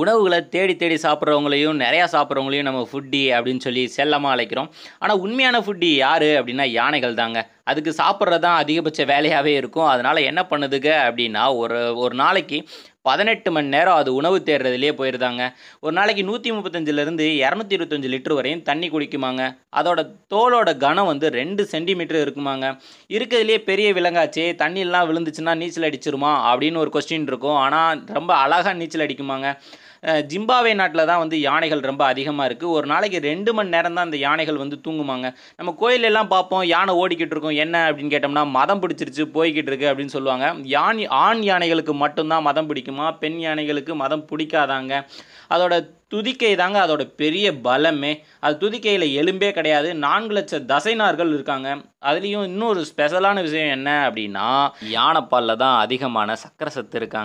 உணவுகளை தேடி தேடி சாப்பிட்றவங்களையும் நிறையா சாப்பிட்றவங்களையும் நம்ம ஃபுட்டி அப்படின்னு சொல்லி செல்லமாக அழைக்கிறோம் ஆனால் உண்மையான ஃபுட்டி யார் அப்படின்னா யானைகள் தாங்க அதுக்கு சாப்பிட்றது தான் அதிகபட்ச வேலையாகவே இருக்கும் அதனால் என்ன பண்ணுதுங்க அப்படின்னா ஒரு ஒரு நாளைக்கு பதினெட்டு மணி நேரம் அது உணவு தேடுறதுலேயே போயிருந்தாங்க ஒரு நாளைக்கு நூற்றி முப்பத்தஞ்சிலேருந்து இரநூத்தி இருபத்தஞ்சு லிட்டர் வரையும் தண்ணி குடிக்குமாங்க அதோட தோலோட கனம் வந்து ரெண்டு சென்டிமீட்டர் இருக்குமாங்க இருக்கிறதுலேயே பெரிய விலங்காச்சே தண்ணியெல்லாம் விழுந்துச்சுன்னா நீச்சல் அடிச்சிருமா அப்படின்னு ஒரு கொஸ்டின் இருக்கும் ஆனால் ரொம்ப அழகாக நீச்சல் அடிக்குமாங்க ஜிம்பாவே நாட்டில் தான் வந்து யானைகள் ரொம்ப அதிகமாக இருக்குது ஒரு நாளைக்கு ரெண்டு மணி நேரம் தான் அந்த யானைகள் வந்து தூங்குமாங்க நம்ம கோயிலெல்லாம் பார்ப்போம் யானை ஓடிக்கிட்டு இருக்கோம் என்ன அப்படின்னு கேட்டோம்னா மதம் பிடிச்சிருச்சு போய்கிட்டு இருக்கு அப்படின்னு சொல்லுவாங்க யானை ஆண் யானைகளுக்கு மட்டும்தான் மதம் பிடிக்கும் தெரியுமா பெண் யானைகளுக்கு மதம் பிடிக்காதாங்க அதோட துதிக்கை தாங்க அதோட பெரிய பலமே அது துதிக்கையில் எலும்பே கிடையாது நான்கு லட்சம் தசைனார்கள் இருக்காங்க அதுலேயும் இன்னொரு ஸ்பெஷலான விஷயம் என்ன அப்படின்னா யானைப்பாலில் தான் அதிகமான சக்கர சத்து இருக்காங்க